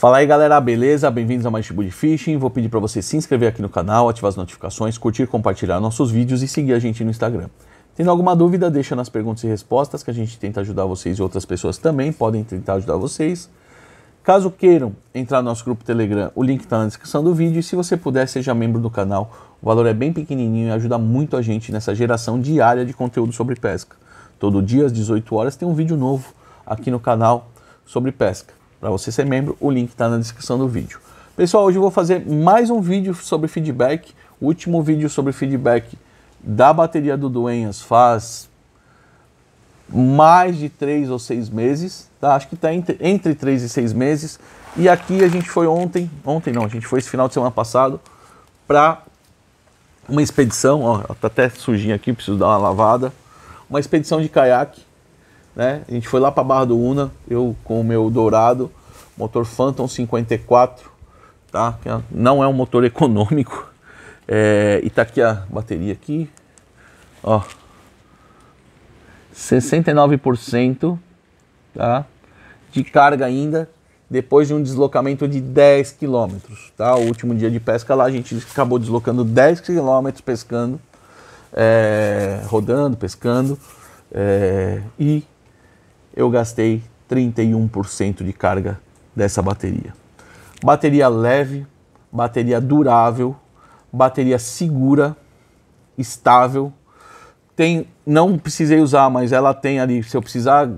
Fala aí galera, beleza? Bem-vindos a mais tipo de Fishing. Vou pedir para você se inscrever aqui no canal, ativar as notificações, curtir, compartilhar nossos vídeos e seguir a gente no Instagram. Tendo alguma dúvida, deixa nas perguntas e respostas que a gente tenta ajudar vocês e outras pessoas também podem tentar ajudar vocês. Caso queiram entrar no nosso grupo Telegram, o link está na descrição do vídeo e se você puder, seja membro do canal. O valor é bem pequenininho e ajuda muito a gente nessa geração diária de conteúdo sobre pesca. Todo dia às 18 horas tem um vídeo novo aqui no canal sobre pesca. Para você ser membro, o link está na descrição do vídeo. Pessoal, hoje eu vou fazer mais um vídeo sobre feedback. O último vídeo sobre feedback da bateria do Duenhas faz mais de três ou seis meses, tá? Acho que está entre, entre três e seis meses. E aqui a gente foi ontem, ontem não, a gente foi esse final de semana passado para uma expedição, está até sujinha aqui, preciso dar uma lavada. Uma expedição de caiaque né? A gente foi lá para Barra do Una, eu com o meu Dourado, motor Phantom 54, tá? Que é, não é um motor econômico. É, e tá aqui a bateria aqui, ó. 69%, tá? De carga ainda, depois de um deslocamento de 10 quilômetros, tá? O último dia de pesca lá a gente acabou deslocando 10 quilômetros pescando, é, rodando, pescando, é, e eu gastei 31% de carga dessa bateria. Bateria leve, bateria durável, bateria segura, estável. Tem, não precisei usar, mas ela tem ali, se eu precisar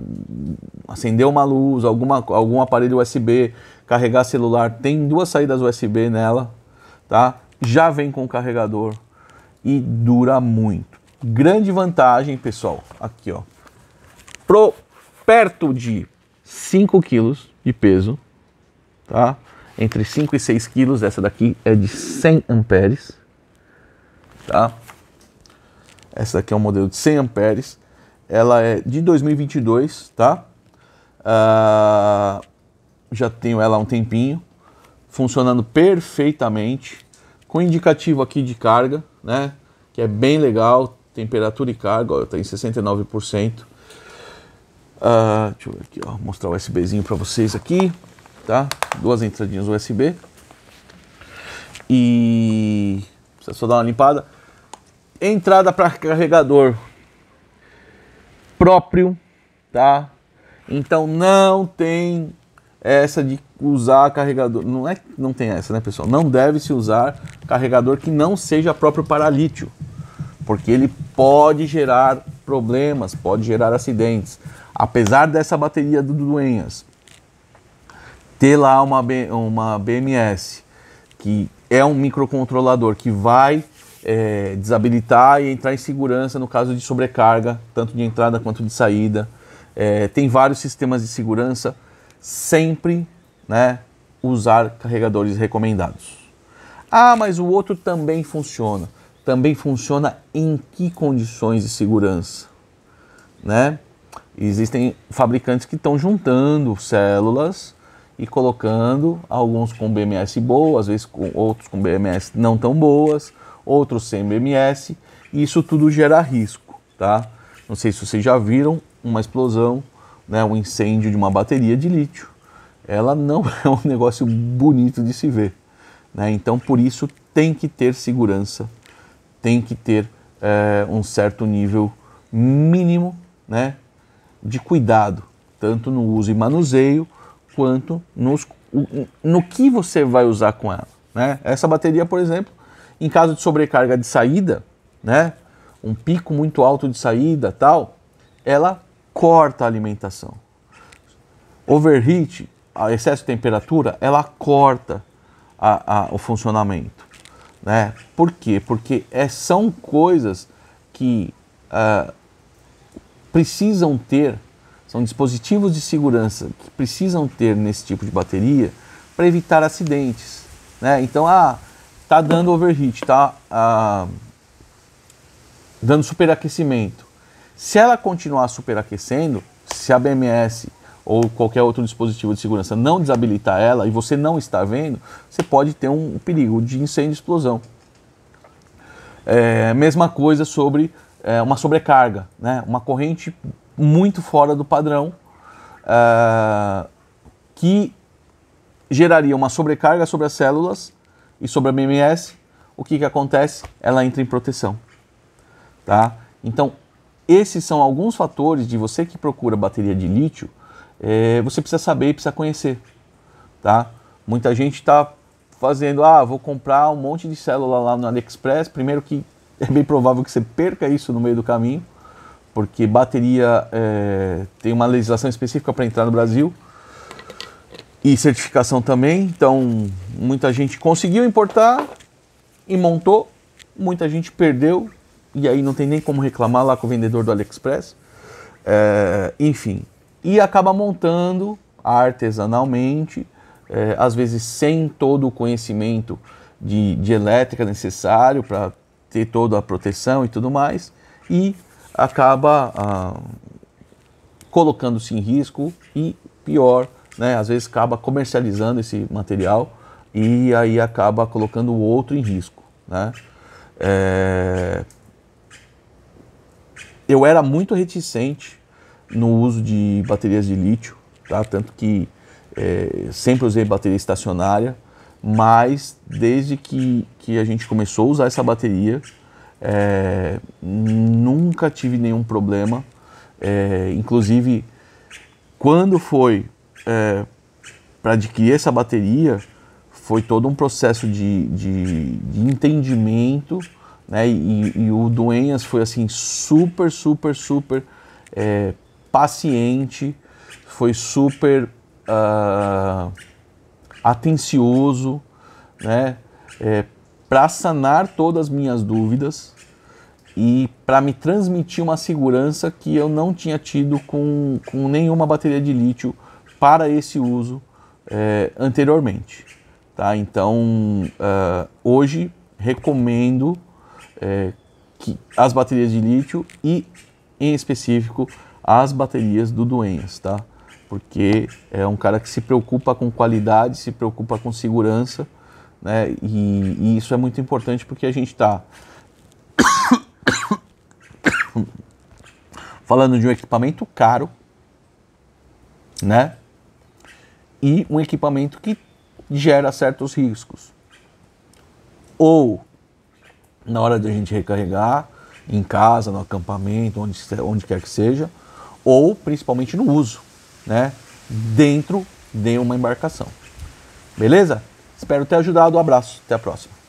acender uma luz, alguma, algum aparelho USB, carregar celular, tem duas saídas USB nela, tá? Já vem com carregador e dura muito. Grande vantagem, pessoal, aqui ó. Pro perto de 5 quilos de peso, tá? Entre 5 e 6 quilos, essa daqui é de 100 amperes, tá? Essa daqui é um modelo de 100 amperes, ela é de 2022, tá? Ah, já tenho ela há um tempinho, funcionando perfeitamente, com indicativo aqui de carga, né? Que é bem legal, temperatura e carga, ó, tá em 69%. Uh, deixa eu ver aqui, ó, mostrar o USBzinho para vocês aqui, tá? Duas entradinhas USB. E precisa só dar uma limpada. Entrada para carregador próprio, tá? Então não tem essa de usar carregador, não é não tem essa, né, pessoal? Não deve se usar carregador que não seja próprio para lítio, porque ele pode gerar problemas, pode gerar acidentes apesar dessa bateria do Duenhas ter lá uma, B, uma BMS, que é um microcontrolador que vai é, desabilitar e entrar em segurança no caso de sobrecarga, tanto de entrada quanto de saída. É, tem vários sistemas de segurança, sempre né, usar carregadores recomendados. Ah, mas o outro também funciona. Também funciona em que condições de segurança? Né? Existem fabricantes que estão juntando células e colocando alguns com BMS boas às vezes com outros com BMS não tão boas, outros sem BMS, e isso tudo gera risco, tá? Não sei se vocês já viram uma explosão, né, um incêndio de uma bateria de lítio. Ela não é um negócio bonito de se ver, né? Então por isso tem que ter segurança, tem que ter é, um certo nível mínimo, né, de cuidado, tanto no uso e manuseio, quanto nos, no que você vai usar com ela. Né? Essa bateria, por exemplo, em caso de sobrecarga de saída, né, um pico muito alto de saída tal, ela corta a alimentação. Overheat, excesso de temperatura, ela corta a, a, o funcionamento. Né? Por quê? Porque é, são coisas que uh, precisam ter, são dispositivos de segurança que precisam ter nesse tipo de bateria para evitar acidentes. Né? Então, ah, tá dando overheat, tá ah, dando superaquecimento. Se ela continuar superaquecendo, se a BMS ou qualquer outro dispositivo de segurança não desabilitar ela e você não está vendo, você pode ter um perigo de incêndio e explosão. É, mesma coisa sobre é, uma sobrecarga, né? uma corrente muito fora do padrão é, que geraria uma sobrecarga sobre as células e sobre a MMS. O que, que acontece? Ela entra em proteção. Tá? Então, esses são alguns fatores de você que procura bateria de lítio, é, você precisa saber e precisa conhecer. Tá? Muita gente está fazendo, ah, vou comprar um monte de célula lá no AliExpress, primeiro que é bem provável que você perca isso no meio do caminho, porque bateria é, tem uma legislação específica para entrar no Brasil e certificação também. Então, muita gente conseguiu importar e montou, muita gente perdeu e aí não tem nem como reclamar lá com o vendedor do AliExpress. É, enfim, e acaba montando artesanalmente, é, às vezes sem todo o conhecimento de, de elétrica necessário para ter toda a proteção e tudo mais, e acaba ah, colocando-se em risco e pior, né, às vezes acaba comercializando esse material e aí acaba colocando o outro em risco. Né? É... Eu era muito reticente no uso de baterias de lítio, tá? tanto que é, sempre usei bateria estacionária mas desde que, que a gente começou a usar essa bateria, é, nunca tive nenhum problema. É, inclusive, quando foi é, para adquirir essa bateria, foi todo um processo de, de, de entendimento, né? E, e, o Duenhas foi assim super, super, super é, paciente, foi super. Uh, atencioso, né, é, para sanar todas as minhas dúvidas e para me transmitir uma segurança que eu não tinha tido com, com nenhuma bateria de lítio para esse uso é, anteriormente. Tá? Então, uh, hoje recomendo é, que as baterias de lítio e, em específico, as baterias do Duenhas. Tá? porque é um cara que se preocupa com qualidade, se preocupa com segurança, né? E, e isso é muito importante porque a gente está falando de um equipamento caro, né? E um equipamento que gera certos riscos. Ou na hora de a gente recarregar em casa, no acampamento, onde, onde quer que seja, ou principalmente no uso né, dentro de uma embarcação. Beleza? Espero ter ajudado. Um abraço. Até a próxima.